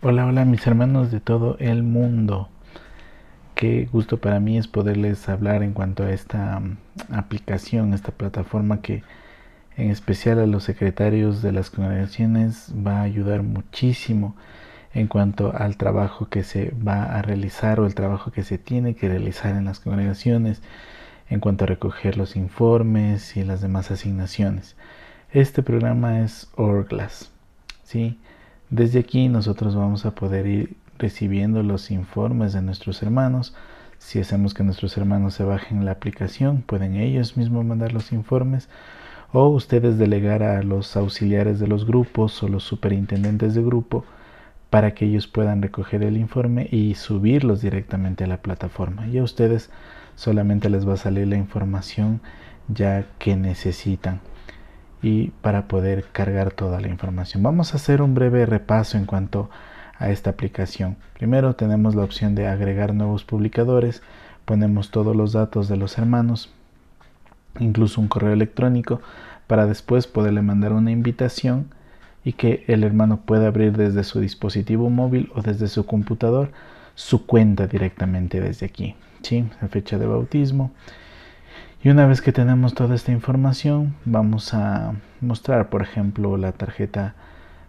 Hola, hola mis hermanos de todo el mundo. Qué gusto para mí es poderles hablar en cuanto a esta mm, aplicación, esta plataforma que en especial a los secretarios de las congregaciones va a ayudar muchísimo en cuanto al trabajo que se va a realizar o el trabajo que se tiene que realizar en las congregaciones en cuanto a recoger los informes y las demás asignaciones. Este programa es Orglass. ¿sí? Desde aquí nosotros vamos a poder ir recibiendo los informes de nuestros hermanos. Si hacemos que nuestros hermanos se bajen la aplicación, pueden ellos mismos mandar los informes o ustedes delegar a los auxiliares de los grupos o los superintendentes de grupo para que ellos puedan recoger el informe y subirlos directamente a la plataforma. Y a ustedes solamente les va a salir la información ya que necesitan y para poder cargar toda la información. Vamos a hacer un breve repaso en cuanto a esta aplicación. Primero tenemos la opción de agregar nuevos publicadores, ponemos todos los datos de los hermanos, incluso un correo electrónico, para después poderle mandar una invitación y que el hermano pueda abrir desde su dispositivo móvil o desde su computador su cuenta directamente desde aquí. La fecha de bautismo, y una vez que tenemos toda esta información, vamos a mostrar, por ejemplo, la tarjeta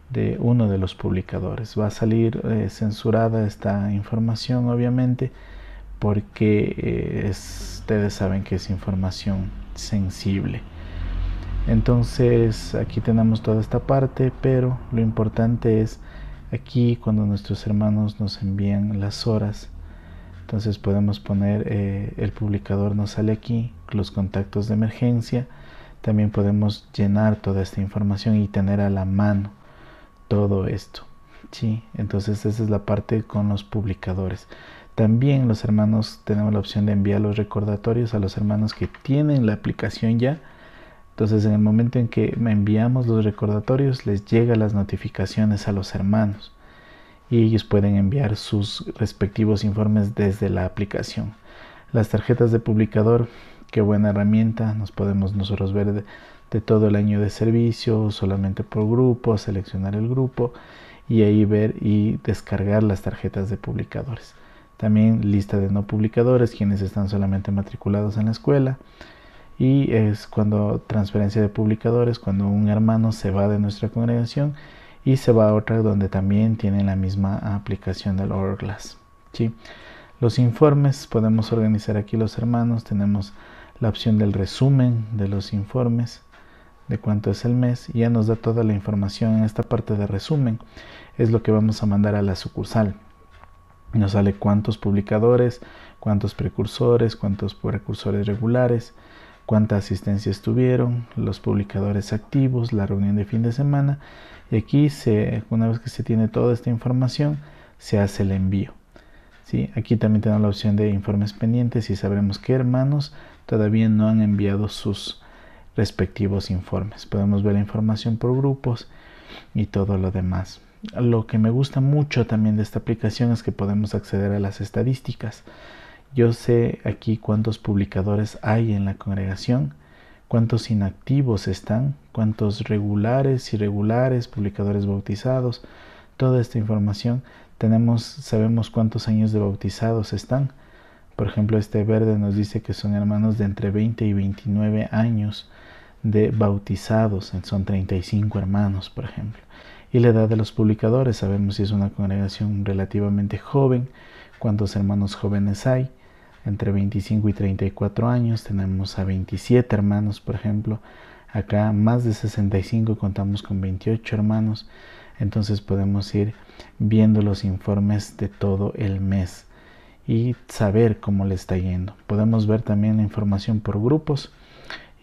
de uno de los publicadores. Va a salir eh, censurada esta información, obviamente, porque eh, ustedes saben que es información sensible. Entonces, aquí tenemos toda esta parte, pero lo importante es aquí cuando nuestros hermanos nos envían las horas. Entonces podemos poner eh, el publicador nos sale aquí los contactos de emergencia, también podemos llenar toda esta información y tener a la mano todo esto. Sí, entonces esa es la parte con los publicadores. También los hermanos tenemos la opción de enviar los recordatorios a los hermanos que tienen la aplicación ya. Entonces en el momento en que enviamos los recordatorios les llega las notificaciones a los hermanos y ellos pueden enviar sus respectivos informes desde la aplicación. Las tarjetas de publicador qué buena herramienta, nos podemos nosotros ver de, todo el año de servicio, solamente por grupo, seleccionar el grupo y ahí ver y descargar las tarjetas de publicadores. También lista de no publicadores, quienes están solamente matriculados en la escuela. Y es cuando transferencia de publicadores, cuando un hermano se va de nuestra congregación y se va a otra donde también tiene la misma aplicación del Hourglass. ¿sí? Los informes podemos organizar aquí los hermanos, tenemos la opción del resumen de los informes de cuánto es el mes y ya nos da toda la información en esta parte de resumen es lo que vamos a mandar a la sucursal nos sale cuántos publicadores cuántos precursores cuántos precursores regulares cuánta asistencia tuvieron los publicadores activos la reunión de fin de semana y aquí se, una vez que se tiene toda esta información se hace el envío ¿sí? aquí también tenemos la opción de informes pendientes y sabremos qué hermanos todavía no han enviado sus respectivos informes. Podemos ver la información por grupos y todo lo demás. Lo que me gusta mucho también de esta aplicación es que podemos acceder a las estadísticas. Yo sé aquí cuántos publicadores hay en la congregación, cuántos inactivos están, cuántos regulares, irregulares, publicadores bautizados, toda esta información. Tenemos, sabemos cuántos años de bautizados están, por ejemplo, este verde nos dice que son hermanos de entre 20 y 29 años de bautizados, son 35 hermanos, por ejemplo. Y la edad de los publicadores, sabemos si es una congregación relativamente joven, cuántos hermanos jóvenes hay, entre 25 y 34 años, tenemos a 27 hermanos, por ejemplo, acá más de 65, contamos con 28 hermanos, entonces podemos ir viendo los informes de todo el mes y saber cómo le está yendo. Podemos ver también la información por grupos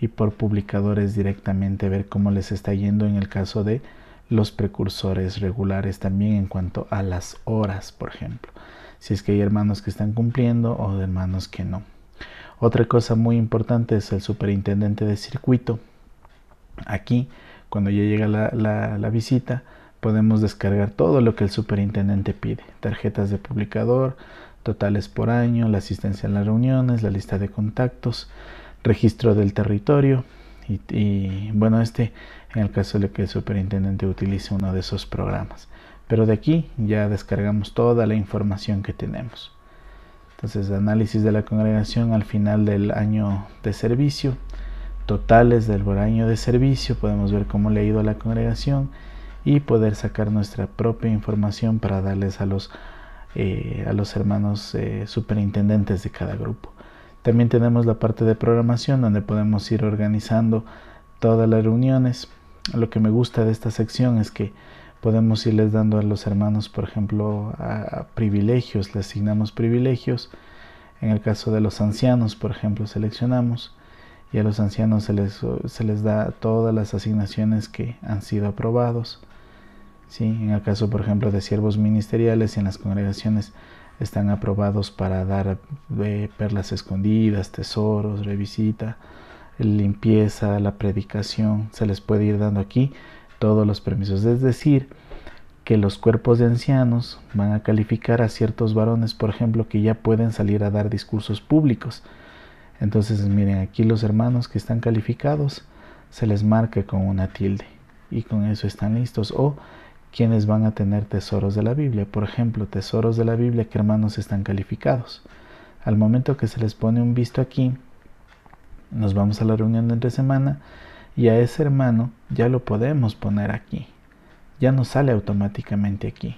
y por publicadores directamente, ver cómo les está yendo en el caso de los precursores regulares también en cuanto a las horas, por ejemplo. Si es que hay hermanos que están cumpliendo o hermanos que no. Otra cosa muy importante es el superintendente de circuito. Aquí, cuando ya llega la visita, podemos descargar todo lo que el superintendente pide. Tarjetas de publicador, totales por año, la asistencia en las reuniones, la lista de contactos, registro del territorio y, bueno, este en el caso de que el superintendente utilice uno de esos programas. Pero de aquí ya descargamos toda la información que tenemos. Entonces, análisis de la congregación al final del año de servicio, totales del año de servicio, podemos ver cómo le ha ido a la congregación y poder sacar nuestra propia información para darles a los eh, a los hermanos eh, superintendentes de cada grupo. También tenemos la parte de programación donde podemos ir organizando todas las reuniones. Lo que me gusta de esta sección es que podemos irles dando a los hermanos, por ejemplo, privilegios, le asignamos privilegios. En el caso de los ancianos, por ejemplo, seleccionamos y a los ancianos se les, se les da todas las asignaciones que han sido aprobados. ¿sí? En el caso, por ejemplo, de siervos ministeriales en las congregaciones están aprobados para dar eh, perlas escondidas, tesoros, revisita, limpieza, la predicación, se les puede ir dando aquí todos los permisos. Es decir, que los cuerpos de ancianos van a calificar a ciertos varones, por ejemplo, que ya pueden salir a dar discursos públicos. Entonces, miren, aquí los hermanos que están calificados se les marca con una tilde y con eso están listos. O quienes van a tener tesoros de la Biblia. Por ejemplo, tesoros de la Biblia que hermanos están calificados. Al momento que se les pone un visto aquí, nos vamos a la reunión de entre semana y a ese hermano ya lo podemos poner aquí. Ya no sale automáticamente aquí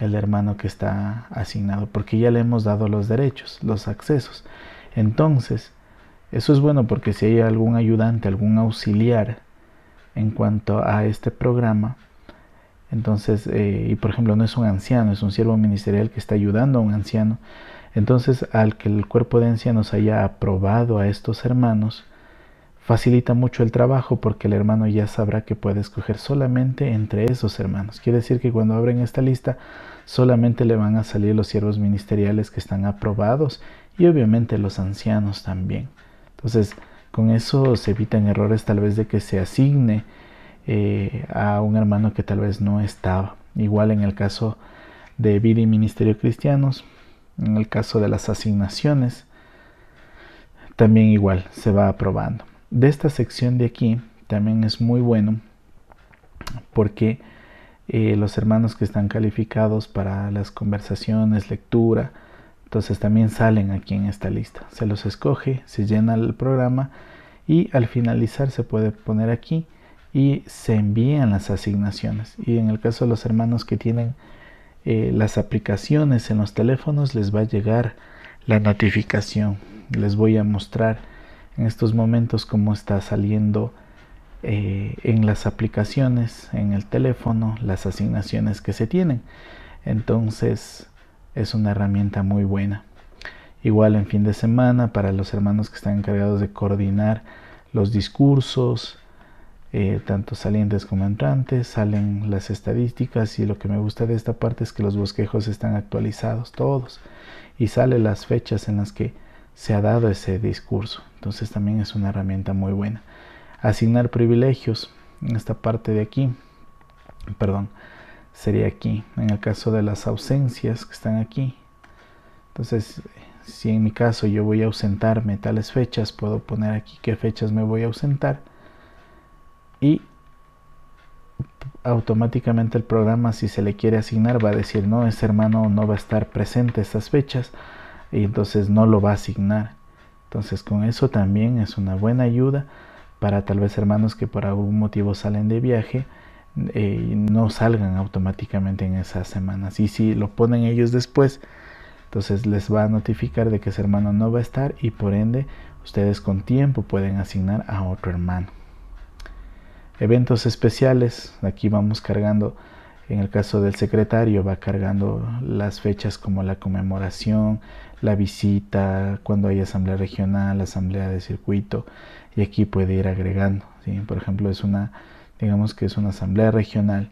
el hermano que está asignado, porque ya le hemos dado los derechos, los accesos. Entonces, eso es bueno porque si hay algún ayudante, algún auxiliar en cuanto a este programa, entonces, eh, y por ejemplo, no es un anciano, es un siervo ministerial que está ayudando a un anciano. Entonces, al que el cuerpo de ancianos haya aprobado a estos hermanos, facilita mucho el trabajo porque el hermano ya sabrá que puede escoger solamente entre esos hermanos. Quiere decir que cuando abren esta lista, solamente le van a salir los siervos ministeriales que están aprobados y obviamente los ancianos también. Entonces, con eso se evitan errores tal vez de que se asigne eh, a un hermano que tal vez no estaba. Igual en el caso de vida y ministerio cristianos, en el caso de las asignaciones, también igual se va aprobando. De esta sección de aquí también es muy bueno porque eh, los hermanos que están calificados para las conversaciones, lectura, entonces también salen aquí en esta lista. Se los escoge, se llena el programa y al finalizar se puede poner aquí y se envían las asignaciones. Y en el caso de los hermanos que tienen eh, las aplicaciones en los teléfonos, les va a llegar la notificación. Les voy a mostrar en estos momentos cómo está saliendo eh, en las aplicaciones, en el teléfono, las asignaciones que se tienen. Entonces es una herramienta muy buena. Igual en fin de semana para los hermanos que están encargados de coordinar los discursos, eh, tanto salientes como entrantes, salen las estadísticas y lo que me gusta de esta parte es que los bosquejos están actualizados todos y salen las fechas en las que se ha dado ese discurso. Entonces también es una herramienta muy buena. Asignar privilegios en esta parte de aquí, perdón, sería aquí, en el caso de las ausencias que están aquí. Entonces, si en mi caso yo voy a ausentarme tales fechas, puedo poner aquí qué fechas me voy a ausentar y automáticamente el programa si se le quiere asignar va a decir no, ese hermano no va a estar presente estas fechas y entonces no lo va a asignar. Entonces con eso también es una buena ayuda para tal vez hermanos que por algún motivo salen de viaje eh, y no salgan automáticamente en esas semanas. Y si lo ponen ellos después, entonces les va a notificar de que ese hermano no va a estar y por ende ustedes con tiempo pueden asignar a otro hermano eventos especiales. Aquí vamos cargando, en el caso del secretario, va cargando las fechas como la conmemoración, la visita, cuando hay asamblea regional, asamblea de circuito, y aquí puede ir agregando. Por ejemplo, es una, digamos que es una asamblea regional,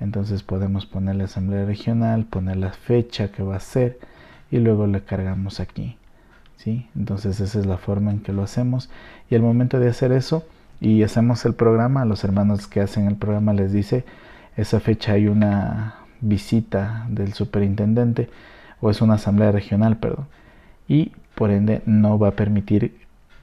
entonces podemos poner la asamblea regional, poner la fecha que va a ser y luego la cargamos aquí. Entonces esa es la forma en que lo hacemos y al momento de hacer eso, y hacemos el programa, los hermanos que hacen el programa les dice, esa fecha hay una visita del superintendente o es una asamblea regional, perdón, y por ende no va a permitir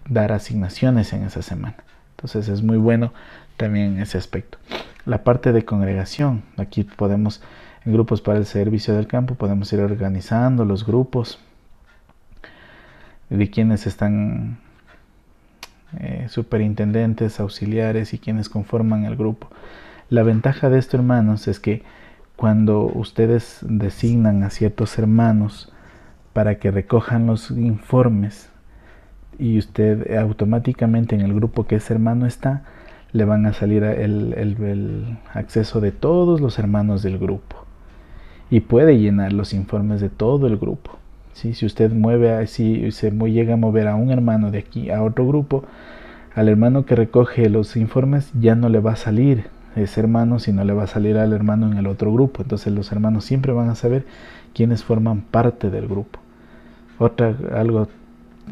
dar asignaciones en esa semana. Entonces es muy bueno también ese aspecto. La parte de congregación, aquí podemos, en grupos para el servicio del campo, podemos ir organizando los grupos de quienes están eh, superintendentes, auxiliares y quienes conforman el grupo. La ventaja de esto, hermanos, es que cuando ustedes designan a ciertos hermanos para que recojan los informes y usted automáticamente en el grupo que ese hermano está, le van a salir el acceso de todos los hermanos del grupo y puede llenar los informes de todo el grupo. Si usted mueve, si se llega a mover a un hermano de aquí a otro grupo, al hermano que recoge los informes ya no le va a salir ese hermano, sino le va a salir al hermano en el otro grupo. Entonces los hermanos siempre van a saber quiénes forman parte del grupo. Otra, algo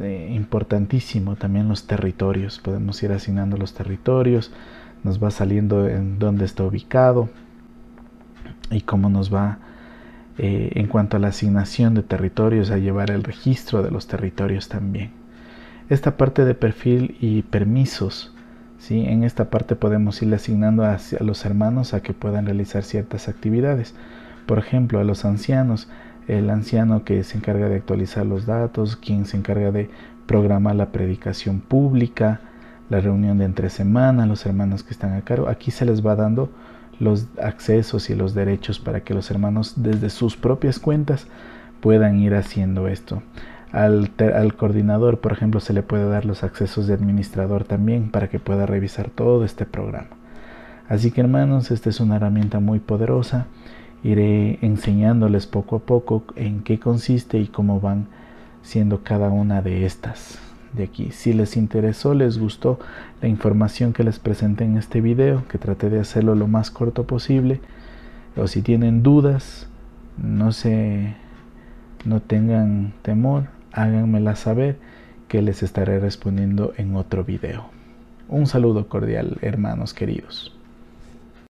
eh, importantísimo también los territorios. Podemos ir asignando los territorios, nos va saliendo en dónde está ubicado y cómo nos va eh, en cuanto a la asignación de territorios, a llevar el registro de los territorios también. Esta parte de perfil y permisos, ¿sí? en esta parte podemos ir asignando a, los hermanos a que puedan realizar ciertas actividades. Por ejemplo, a los ancianos, el anciano que se encarga de actualizar los datos, quien se encarga de programar la predicación pública, la reunión de entre semana, los hermanos que están a cargo. Aquí se les va dando los accesos y los derechos para que los hermanos desde sus propias cuentas puedan ir haciendo esto. Al, coordinador, por ejemplo, se le puede dar los accesos de administrador también para que pueda revisar todo este programa. Así que hermanos, esta es una herramienta muy poderosa. Iré enseñándoles poco a poco en qué consiste y cómo van siendo cada una de estas de aquí. Si les interesó, les gustó la información que les presenté en este video, que traté de hacerlo lo más corto posible, o si tienen dudas, no se no tengan temor, háganmela saber que les estaré respondiendo en otro video. Un saludo cordial, hermanos queridos.